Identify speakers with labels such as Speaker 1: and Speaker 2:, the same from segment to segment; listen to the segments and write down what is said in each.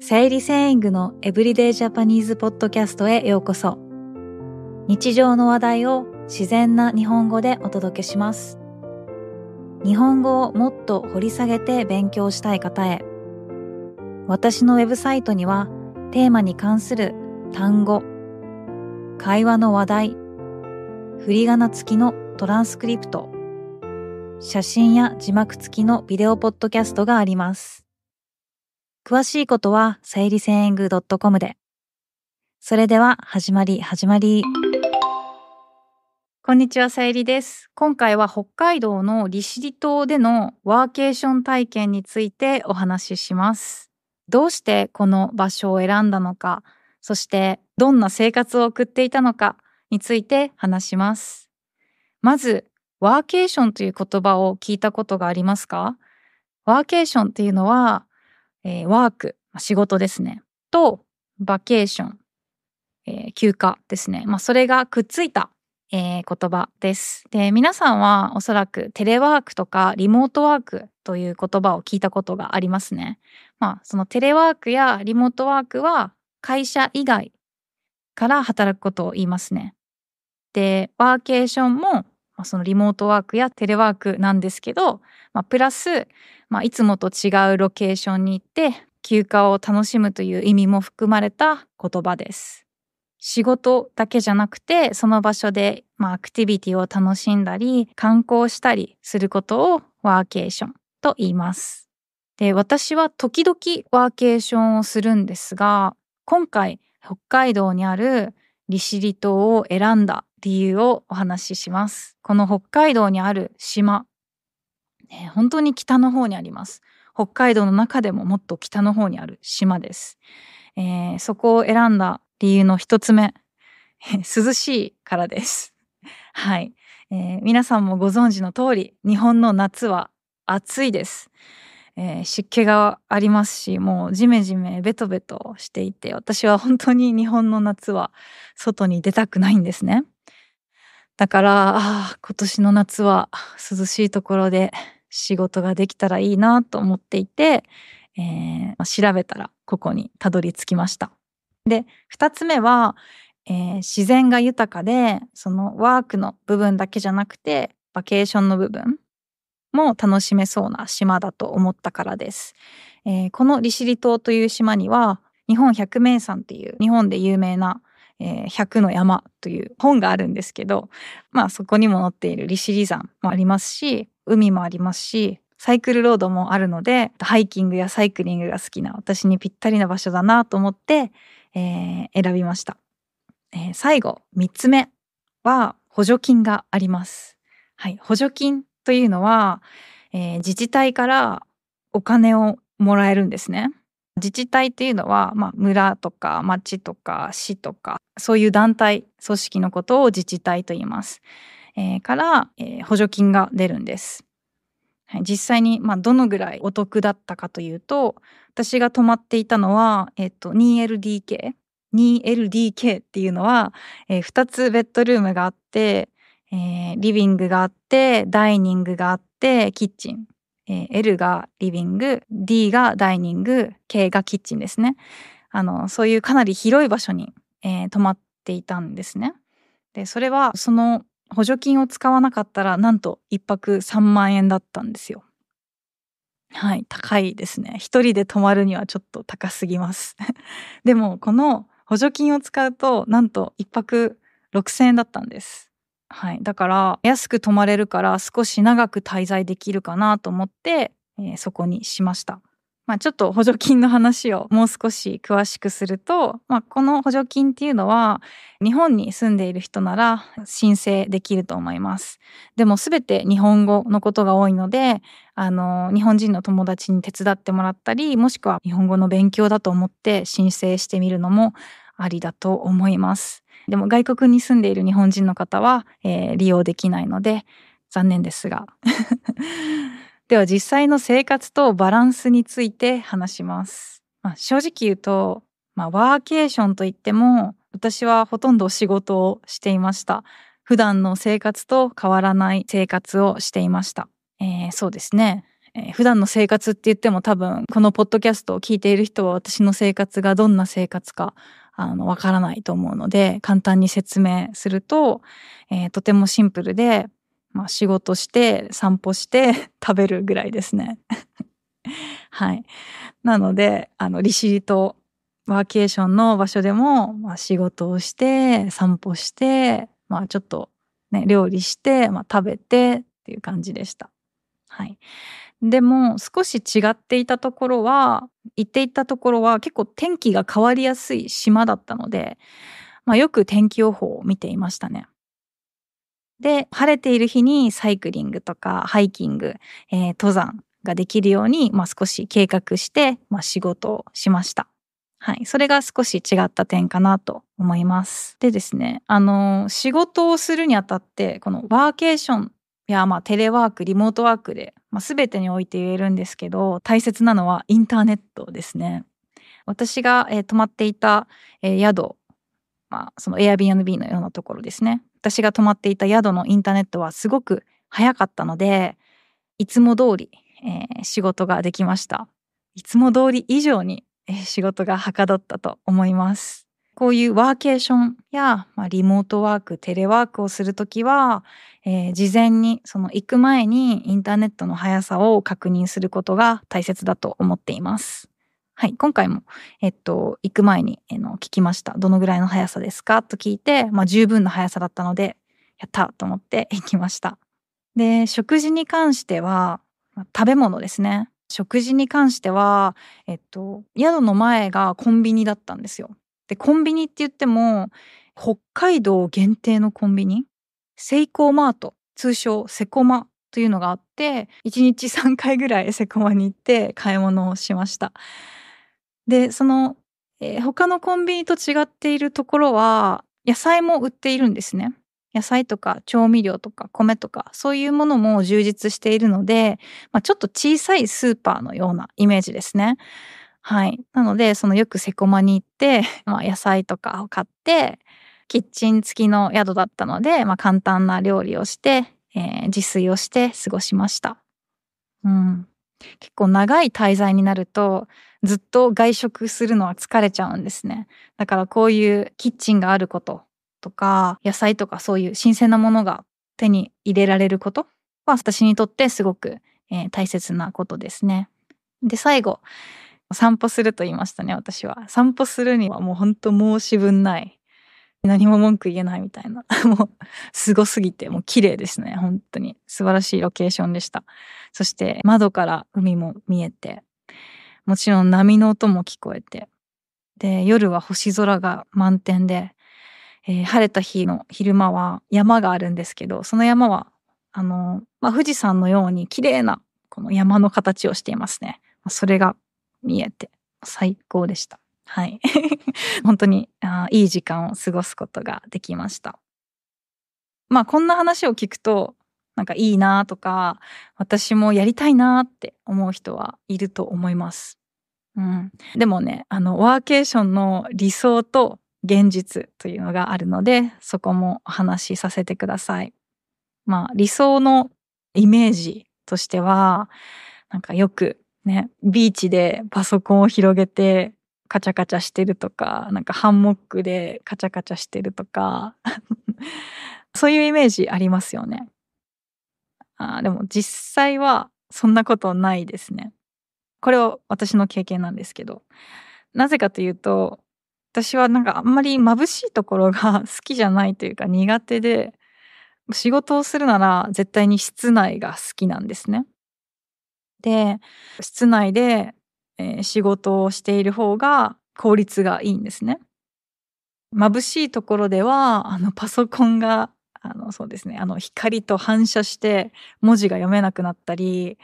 Speaker 1: 生理セイングのエブリデイジャパニーズポッドキャストへようこそ。日常の話題を自然な日本語でお届けします。日本語をもっと掘り下げて勉強したい方へ。私のウェブサイトにはテーマに関する単語、会話の話題、振り仮名付きのトランスクリプト、写真や字幕付きのビデオポッドキャストがあります。詳しいことは、整理グドッ .com で。それでは、始まり、始まり。こんにちは、さゆりです。今回は北海道の利尻島でのワーケーション体験についてお話しします。どうしてこの場所を選んだのか、そしてどんな生活を送っていたのかについて話します。まず、ワーケーションという言葉を聞いたことがありますかワーケーションっていうのは、えー、ワーク、仕事ですね。と、バケーション、えー、休暇ですね。まあ、それがくっついた、えー、言葉です。で、皆さんはおそらくテレワークとかリモートワークという言葉を聞いたことがありますね。まあ、そのテレワークやリモートワークは会社以外から働くことを言いますね。で、ワーケーションも、まあ、そのリモートワークやテレワークなんですけど、まあ、プラス、まあ、いつもと違うロケーションに行って休暇を楽しむという意味も含まれた言葉です。仕事だけじゃなくてその場所で、まあ、アクティビティを楽しんだり観光したりすることをワーケーションと言います。で私は時々ワーケーションをするんですが今回北海道にある利尻島を選んだ理由をお話しします。この北海道にある島え本当に北の方にあります。北海道の中でももっと北の方にある島です。えー、そこを選んだ理由の一つ目、涼しいからです。はい、えー、皆さんもご存知の通り、日本の夏は暑いです。えー、湿気がありますしもうジメジメベトベトしていて私は本当に日本の夏は外に出たくないんですねだから今年の夏は涼しいところで仕事ができたらいいなと思っていて、えー、調べたらここにたどり着きました。で、二つ目は、えー、自然が豊かで、そのワークの部分だけじゃなくて、バケーションの部分も楽しめそうな島だと思ったからです。えー、この利尻島という島には、日本百名山っていう日本で有名なえー、100の山という本があるんですけど、まあそこにも載っている利尻山もありますし、海もありますし、サイクルロードもあるので、ハイキングやサイクリングが好きな私にぴったりな場所だなと思って、えー、選びました。えー、最後、3つ目は補助金があります。はい、補助金というのは、えー、自治体からお金をもらえるんですね。自治体っていうのは、まあ、村とか町とか市とかそういう団体組織のことを自治体と言います、えー、から、えー、補助金が出るんです、はい、実際に、まあ、どのぐらいお得だったかというと私が泊まっていたのは、えと 2LDK 2LDK っていうのは、えー、2つベッドルームがあって、えー、リビングがあってダイニングがあってキッチンえー、L がリビング D がダイニング K がキッチンですねあのそういうかなり広い場所に、えー、泊まっていたんですねでそれはその補助金を使わなかったらなんと1泊3万円だったんですよはい高いですね一人で泊まるにはちょっと高すぎます でもこの補助金を使うとなんと1泊6,000円だったんですはい、だから安く泊まれるから少し長く滞在できるかなと思って、えー、そこにしました。まあ、ちょっと補助金の話をもう少し詳しくすると、まあ、この補助金っていうのは日本に住んでいる人なら申請できると思います。でも全て日本語のことが多いのであの日本人の友達に手伝ってもらったりもしくは日本語の勉強だと思って申請してみるのもありだと思います。でも外国に住んでいる日本人の方は、えー、利用できないので残念ですが。では実際の生活とバランスについて話します。まあ、正直言うと、まあ、ワーケーションといっても私はほとんど仕事をしていました。普段の生活と変わらない生活をしていました。えー、そうですね。えー、普段の生活って言っても多分このポッドキャストを聞いている人は私の生活がどんな生活かあの、わからないと思うので、簡単に説明すると、えー、とてもシンプルで、まあ、仕事して、散歩して、食べるぐらいですね。はい。なので、あの、利尻島、ワーケーションの場所でも、まあ、仕事をして、散歩して、まあ、ちょっとね、料理して、まあ、食べてっていう感じでした。はい。でも少し違っていたところは行っていたところは結構天気が変わりやすい島だったので、まあ、よく天気予報を見ていましたね。で晴れている日にサイクリングとかハイキング、えー、登山ができるように、まあ、少し計画して、まあ、仕事をしました。はい。それが少し違った点かなと思います。でですね、あの、仕事をするにあたって、このワーケーションや、まあ、テレワーク、リモートワークでまあ、全てにおいて言えるんですけど大切なのはインターネットですね。私が、えー、泊まっていた、えー、宿、まあ、その Airbnb のようなところですね私が泊まっていた宿のインターネットはすごく早かったのでいつも通り、えー、仕事ができましたいつも通り以上に、え仕事がはかどったと思いますこういうワーケーションや、まあ、リモートワーク、テレワークをするときは、えー、事前に、その行く前にインターネットの速さを確認することが大切だと思っています。はい、今回も、えっと、行く前に、えの聞きました。どのぐらいの速さですかと聞いて、まあ、十分な速さだったので、やったと思って 行きました。で、食事に関しては、まあ、食べ物ですね。食事に関しては、えっと、宿の前がコンビニだったんですよ。でコンビニって言っても北海道限定のコンビニセイコーマート通称セコマというのがあって1日3回ぐらい セコマに行って買い物をしましたでその、えー、他のコンビニと違っているところは野菜も売っているんですね野菜とか調味料とか米とかそういうものも充実しているので、まあ、ちょっと小さいスーパーのようなイメージですね。はい。なので、そのよくセコマに行って、まあ、野菜とかを買って、キッチン付きの宿だったので、まあ、簡単な料理をして、えー、自炊をして過ごしました。うん。結構長い滞在になると、ずっと外食するのは疲れちゃうんですね。だからこういうキッチンがあることとか、野菜とかそういう新鮮なものが手に入れられることは私にとってすごく、えー、大切なことですね。で、最後、散歩すると言いましたね、私は。散歩するにはもうほんと申し分ない。何も文句言えないみたいな。もう、すごすぎて、もう綺麗ですね。本当に。素晴らしいロケーションでした。そして、窓から海も見えて、もちろん波の音も聞こえて、で、夜は星空が満点で、えー、晴れた日の昼間は山があるんですけど、その山は、あの、まあ、富士山のように綺麗なこの山の形をしていますね。それが見えて最高でした。はい。本当にあいい時間を過ごすことができました。まあこんな話を聞くとなんかいいなとか私もやりたいなって思う人はいると思います。うん、でもねあのワーケーションの理想と現実というのがあるのでそこもお話しさせてください。まあ理想のイメージとしてはなんかよくね、ビーチでパソコンを広げてカチャカチャしてるとか、なんかハンモックでカチャカチャしてるとか、そういうイメージありますよね。あでも実際はそんなことないですね。これは私の経験なんですけど。なぜかというと、私はなんかあんまり眩しいところが 好きじゃないというか苦手で、仕事をするなら絶対に室内が好きなんですね。で室内で、え仕事をしている方が効率がいいんですね。眩しいところではあのパソコンがあのそうですねあの光と反射して文字が読めなくなったり、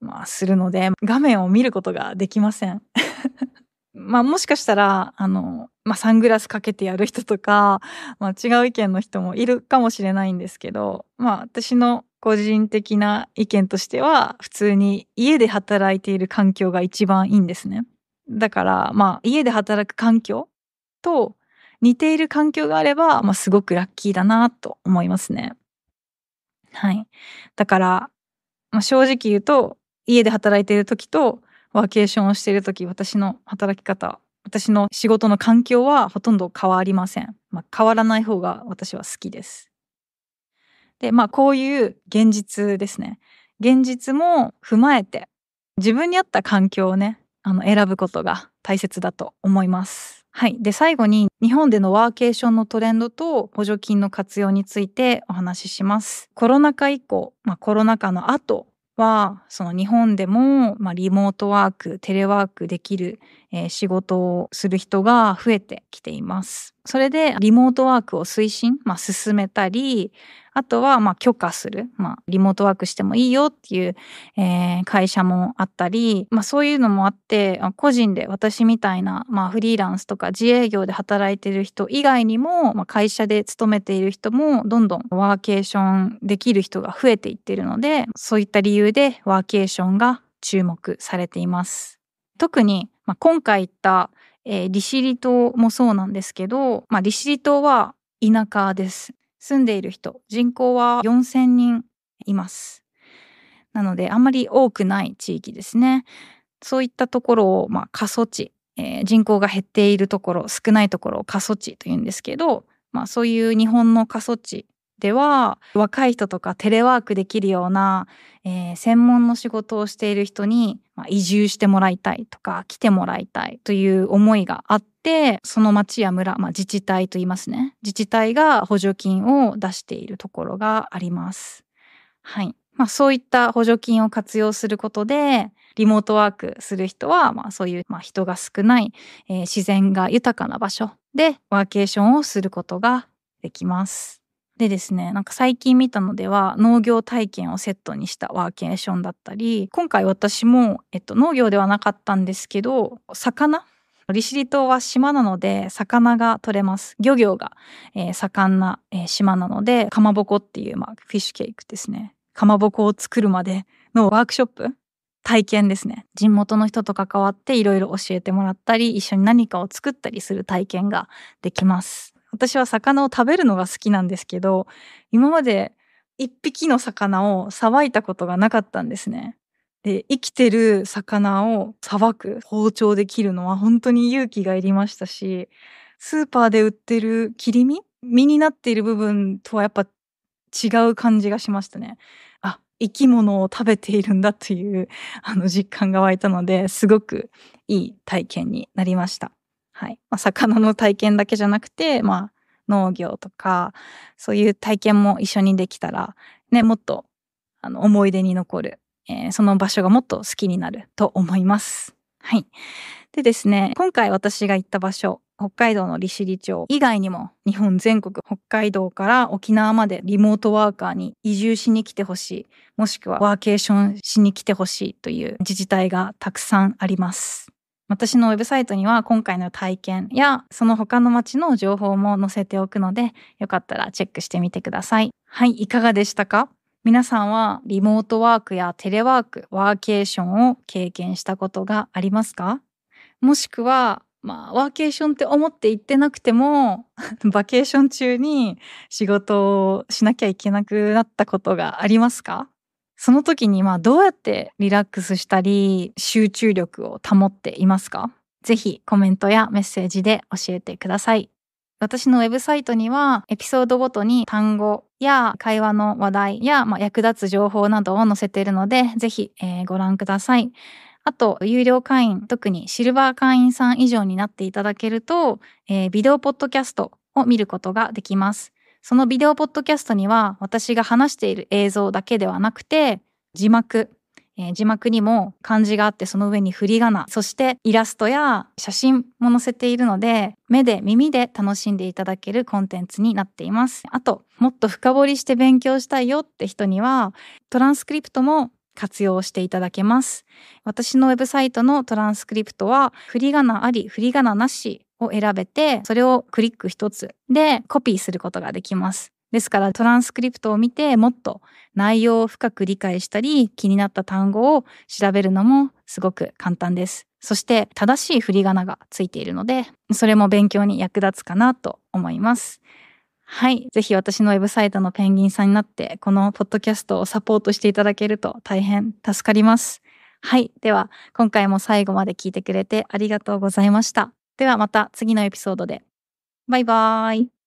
Speaker 1: まあ、するので画面を見ることができません。まあもしかしたらあの、まあ、サングラスかけてやる人とか、まあ、違う意見の人もいるかもしれないんですけど、まあ、私の個人的な意見としては、普通に家で働いている環境が一番いいんですね。だから、まあ、家で働く環境と似ている環境があれば、まあ、すごくラッキーだなと思いますね。はい。だから、まあ、正直言うと、家で働いている時と、ワーケーションをしている時、私の働き方、私の仕事の環境はほとんど変わりません。まあ、変わらない方が私は好きです。で、まあこういう現実ですね。現実も踏まえて、自分に合った環境をね、あの選ぶことが大切だと思います。はい。で、最後に日本でのワーケーションのトレンドと補助金の活用についてお話しします。コロナ禍以降、まあコロナ禍の後は、その日本でも、まあ、リモートワーク、テレワークできるえー、仕事をする人が増えてきています。それでリモートワークを推進、まあ、進めたり、あとはまあ許可する、まあ、リモートワークしてもいいよっていう、えー、会社もあったり、まあ、そういうのもあって個人で私みたいな、まあ、フリーランスとか自営業で働いてる人以外にも、まあ、会社で勤めている人もどんどんワーケーションできる人が増えていってるのでそういった理由でワーケーションが注目されています。特にまあ、今回行った、えー、利尻島もそうなんですけど、まあ、利尻島は田舎です。住んでいる人、人口は4000人います。なので、あんまり多くない地域ですね。そういったところを、まあ、過疎地、えー、人口が減っているところ、少ないところを過疎地というんですけど、まあ、そういう日本の過疎地では若い人とかテレワークできるような、えー、専門の仕事をしている人に、まあ、移住してもらいたいとか来てもらいたいという思いがあってその町や村、まあ、自治体といいますね自治体が補助金を出しているところがあります。はいまあ、そういった補助金を活用することでリモートワークする人は、まあ、そういう、まあ、人が少ない、えー、自然が豊かな場所でワーケーションをすることができます。でですねなんか最近見たのでは農業体験をセットにしたワーケーションだったり今回私も、えっと、農業ではなかったんですけど魚利尻島は島なので魚が取れます漁業が、えー、盛んな、えー、島なのでかまぼこっていう、まあ、フィッシュケークですねかまぼこを作るまでのワークショップ体験ですね地元の人と関わっていろいろ教えてもらったり一緒に何かを作ったりする体験ができます私は魚を食べるのが好きなんですけど、今まで一匹の魚をさばいたことがなかったんですね。で、生きてる魚をさばく、包丁で切るのは本当に勇気がいりましたし、スーパーで売ってる切り身身になっている部分とはやっぱ違う感じがしましたね。あ、生き物を食べているんだというあの実感が湧いたのですごくいい体験になりました。はいまあ、魚の体験だけじゃなくて、まあ、農業とかそういう体験も一緒にできたら、ね、もっとあの思い出に残る、えー、その場所がもっと好きになると思います。はい。でですね、今回私が行った場所、北海道の利尻町以外にも日本全国北海道から沖縄までリモートワーカーに移住しに来てほしいもしくはワーケーションしに来てほしいという自治体がたくさんあります。私のウェブサイトには今回の体験やその他の街の情報も載せておくので、よかったらチェックしてみてください。はい、いかがでしたか皆さんはリモートワークやテレワーク、ワーケーションを経験したことがありますかもしくは、まあ、ワーケーションって思って行ってなくても、バケーション中に仕事をしなきゃいけなくなったことがありますかその時にまあどうやってリラックスしたり集中力を保っていますかぜひコメントやメッセージで教えてください。私のウェブサイトにはエピソードごとに単語や会話の話題や、まあ、役立つ情報などを載せているのでぜひ、えー、ご覧ください。あと、有料会員、特にシルバー会員さん以上になっていただけると、えー、ビデオポッドキャストを見ることができます。そのビデオポッドキャストには私が話している映像だけではなくて字幕、えー、字幕にも漢字があってその上に振り仮名そしてイラストや写真も載せているので目で耳で楽しんでいただけるコンテンツになっていますあともっと深掘りして勉強したいよって人にはトランスクリプトも活用していただけます私のウェブサイトのトランスクリプトは振り仮名あり振り仮名なしを選べて、それをクリック一つでコピーすることができます。ですからトランスクリプトを見てもっと内容を深く理解したり気になった単語を調べるのもすごく簡単です。そして正しい振り仮名がついているのでそれも勉強に役立つかなと思います。はい。ぜひ私のウェブサイトのペンギンさんになってこのポッドキャストをサポートしていただけると大変助かります。はい。では今回も最後まで聞いてくれてありがとうございました。ではまた次のエピソードで。バイバーイ。